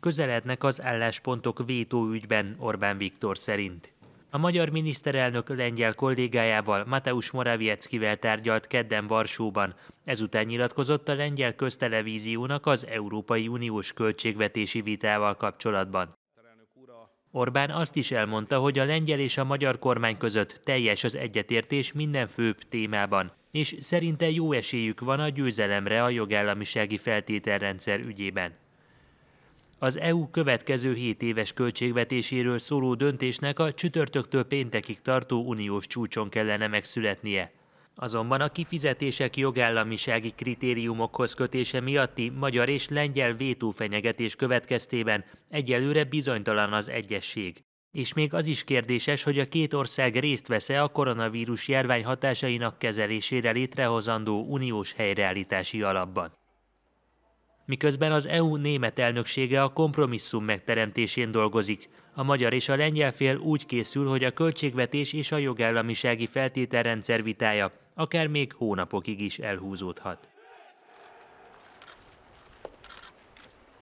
közelednek az álláspontok vétóügyben Orbán Viktor szerint. A magyar miniszterelnök lengyel kollégájával, Mateusz Morawieckivel tárgyalt kedden Varsóban. Ezután nyilatkozott a lengyel köztelevíziónak az Európai Uniós költségvetési vitával kapcsolatban. Orbán azt is elmondta, hogy a lengyel és a magyar kormány között teljes az egyetértés minden főbb témában, és szerinte jó esélyük van a győzelemre a jogállamisági feltételrendszer ügyében. Az EU következő 7 éves költségvetéséről szóló döntésnek a csütörtöktől péntekig tartó uniós csúcson kellene megszületnie. Azonban a kifizetések jogállamisági kritériumokhoz kötése miatti magyar és lengyel vétófenyegetés következtében egyelőre bizonytalan az egyesség. És még az is kérdéses, hogy a két ország részt vesz-e a koronavírus járvány hatásainak kezelésére létrehozandó uniós helyreállítási alapban miközben az EU német elnöksége a kompromisszum megteremtésén dolgozik. A magyar és a lengyel fél úgy készül, hogy a költségvetés és a jogállamisági feltételrendszer vitája akár még hónapokig is elhúzódhat.